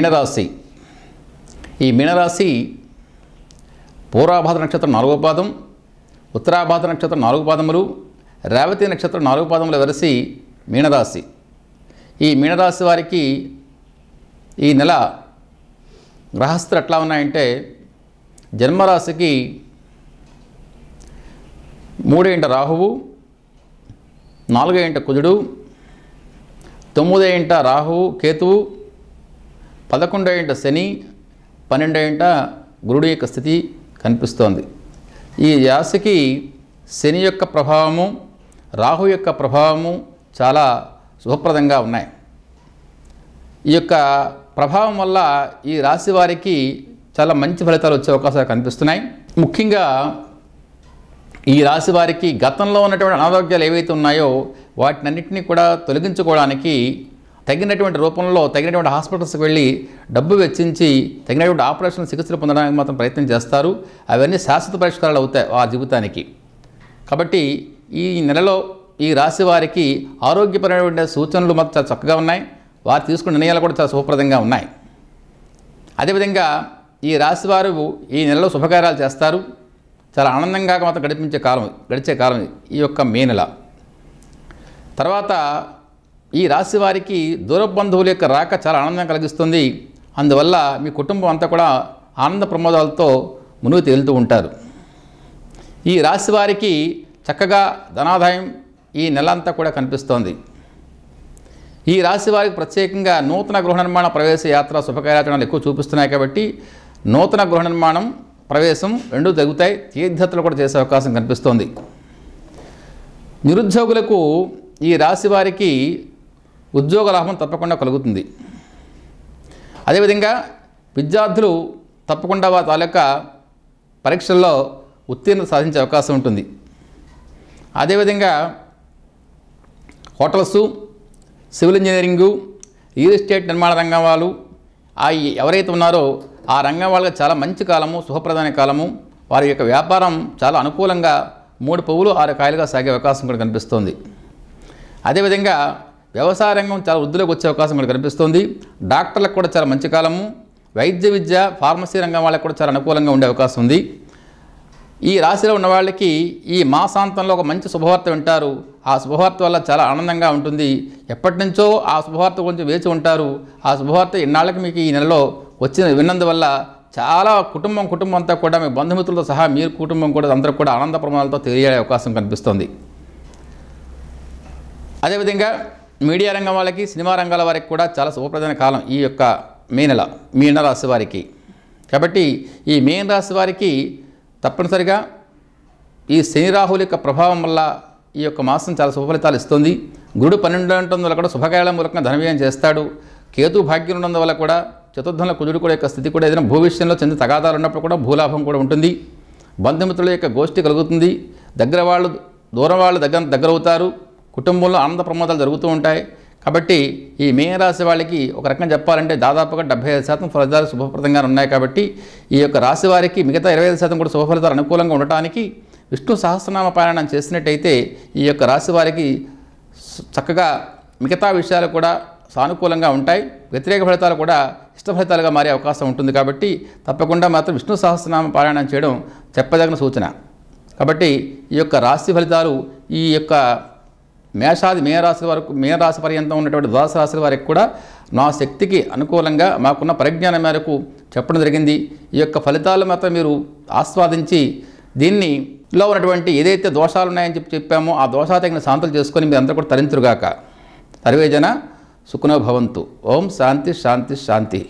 మీనరాశి ఈ మీనరాశి పూర్వాభాద నక్షత్రం నాలుగవ పాదం ఉత్తరాభాద నక్షత్రం నాలుగు పాదములు రేవతి నక్షత్రం నాలుగు పాదములు వెరసి మీనరాశి ఈ మీనరాశి వారికి ఈ నెల గ్రహస్థులు ఎట్లా ఉన్నాయంటే జన్మరాశికి మూడేంట రాహువు నాలుగేంట కుజుడు తొమ్మిదేంట రాహువు కేతువు పదకొండో ఇంట శని పన్నెండో ఇంట గురుడు యొక్క స్థితి కనిపిస్తోంది ఈ రాశికి శని యొక్క ప్రభావము రాహు యొక్క ప్రభావము చాలా శుభప్రదంగా ఉన్నాయి ఈ యొక్క ప్రభావం వల్ల ఈ రాశి వారికి చాలా మంచి ఫలితాలు వచ్చే అవకాశాలు కనిపిస్తున్నాయి ముఖ్యంగా ఈ రాశి వారికి గతంలో ఉన్నటువంటి అనారోగ్యాలు ఏవైతే ఉన్నాయో వాటినన్నింటినీ కూడా తొలగించుకోవడానికి తగినటువంటి రూపంలో తగినటువంటి హాస్పిటల్స్కి వెళ్ళి డబ్బు వెచ్చించి తగినటువంటి ఆపరేషన్ చికిత్సలు పొందడానికి మాత్రం ప్రయత్నం చేస్తారు అవన్నీ శాశ్వత పరిష్కారాలు అవుతాయి ఆ జీవితానికి కాబట్టి ఈ నెలలో ఈ రాశి వారికి ఆరోగ్యపరమైన సూచనలు మాత్రం చాలా చక్కగా ఉన్నాయి వారు తీసుకున్న నిర్ణయాలు కూడా చాలా శుభప్రదంగా ఉన్నాయి అదేవిధంగా ఈ రాశి వారు ఈ నెలలో శుభకార్యాలు చేస్తారు చాలా ఆనందంగా మాత్రం గడిపించే కాలం గడిచే కాలం ఈ యొక్క మే నెల తర్వాత ఈ రాశి వారికి దూరబంధువుల యొక్క రాక చాలా ఆనందం కలిగిస్తుంది అందువల్ల మీ కుటుంబం అంతా కూడా ఆనంద ప్రమోదాలతో మునుగు తేలుతూ ఉంటారు ఈ రాశి వారికి చక్కగా ధనాదాయం ఈ నెల అంతా కూడా కనిపిస్తోంది ఈ రాశి వారికి ప్రత్యేకంగా నూతన గృహ నిర్మాణ ప్రవేశ యాత్ర శుభకార్యాచరణలు ఎక్కువ చూపిస్తున్నాయి కాబట్టి నూతన గృహ నిర్మాణం ప్రవేశం రెండూ తగ్గుతాయి తీర్థతలు కూడా చేసే అవకాశం కనిపిస్తోంది నిరుద్యోగులకు ఈ రాశి వారికి ఉద్యోగ లాభం తప్పకుండా కలుగుతుంది అదేవిధంగా విద్యార్థులు తప్పకుండా వారి తాలూకా పరీక్షల్లో ఉత్తీర్ణత సాధించే అవకాశం ఉంటుంది అదేవిధంగా hotels civil engineering real estate నిర్మాణ రంగం వాళ్ళు ఆ ఎవరైతే ఉన్నారో ఆ రంగం వాళ్ళకి చాలా మంచి కాలము శుభప్రదమైన కాలము వారి యొక్క వ్యాపారం చాలా అనుకూలంగా మూడు పువ్వులు ఆరు కాయలుగా సాగే అవకాశం కూడా కనిపిస్తోంది అదేవిధంగా వ్యవసాయ రంగం చాలా వృద్ధిలోకి వచ్చే అవకాశం కూడా కనిపిస్తుంది డాక్టర్లకు కూడా చాలా మంచి కాలము వైద్య విద్య ఫార్మసీ రంగం వాళ్ళకి కూడా చాలా అనుకూలంగా ఉండే అవకాశం ఉంది ఈ రాశిలో ఉన్న వాళ్ళకి ఈ మాసాంతంలో ఒక మంచి శుభవార్త వింటారు ఆ శుభవార్త వల్ల చాలా ఆనందంగా ఉంటుంది ఎప్పటి నుంచో ఆ శుభవార్త కొంచెం వేచి ఉంటారు ఆ శుభవార్త ఇన్నాళ్ళకి మీకు ఈ నెలలో వచ్చిన విన్నందువల్ల చాలా కుటుంబం కుటుంబం అంతా కూడా మీ బంధుమిత్రులతో సహా మీరు కుటుంబం కూడా అందరూ కూడా ఆనంద ప్రమాణాలతో తెలియడే అవకాశం కనిపిస్తుంది అదేవిధంగా మీడియా రంగం వాళ్ళకి సినిమా రంగాల వారికి కూడా చాలా శుభప్రదమైన కాలం ఈ యొక్క మే నెల రాశి వారికి కాబట్టి ఈ మేన్ రాశి వారికి తప్పనిసరిగా ఈ శని రాహుల యొక్క ప్రభావం వల్ల ఈ యొక్క మాసం చాలా శుభఫలితాలు ఇస్తుంది గురుడు పన్నెండు వల్ల కూడా శుభకాయాల మూలకంగా ధనవ్యయం చేస్తాడు కేతు భాగ్యం ఉన్నందు వల్ల కూడా చతుర్థంలో కుజుడు కూడా యొక్క స్థితి కూడా ఏదైనా భూవిష్యంలో చెంది తగాదాలు ఉన్నప్పుడు కూడా భూలాభం కూడా ఉంటుంది బంధుమిత్రుల యొక్క గోష్ఠి కలుగుతుంది దగ్గర వాళ్ళు దూరం వాళ్ళు దగ్గర దగ్గర అవుతారు కుటుంబంలో ఆనంద ప్రమాదాలు జరుగుతూ ఉంటాయి కాబట్టి ఈ మేఘరాశి వాళ్ళకి ఒక రకంగా చెప్పాలంటే దాదాపుగా డెబ్బై ఐదు శాతం ఫలితాలు శుభప్రదంగా ఉన్నాయి కాబట్టి ఈ యొక్క రాశి వారికి మిగతా ఇరవై ఐదు శాతం కూడా శుభఫలితాలు అనుకూలంగా ఉండటానికి విష్ణు సహస్రనామ పారాయణం చేసినట్టయితే ఈ యొక్క రాశి వారికి చక్కగా మిగతా విషయాలు కూడా సానుకూలంగా ఉంటాయి వ్యతిరేక ఫలితాలు కూడా ఇష్ట ఫలితాలుగా మారే అవకాశం ఉంటుంది కాబట్టి తప్పకుండా మాత్రం విష్ణు సహస్రనామ పారాయణం చేయడం చెప్పదగిన సూచన కాబట్టి ఈ యొక్క రాశి ఫలితాలు ఈ యొక్క మేషాది మేరాశి వరకు మేరాశి పర్యంతం ఉన్నటువంటి ద్వాదశ రాశుల వారికి కూడా నా శక్తికి అనుకూలంగా మాకున్న పరిజ్ఞానం మేరకు చెప్పడం జరిగింది ఈ యొక్క ఫలితాలు మాత్రం మీరు ఆస్వాదించి దీన్ని లో ఉన్నటువంటి ఏదైతే దోషాలు ఉన్నాయని చెప్పి చెప్పామో ఆ దోషాలు తగిన శాంతులు చేసుకొని మీరు అందరూ కూడా తరించురుగాక తరివేజన సుఖనోభవంతు ఓం శాంతి శాంతి శాంతి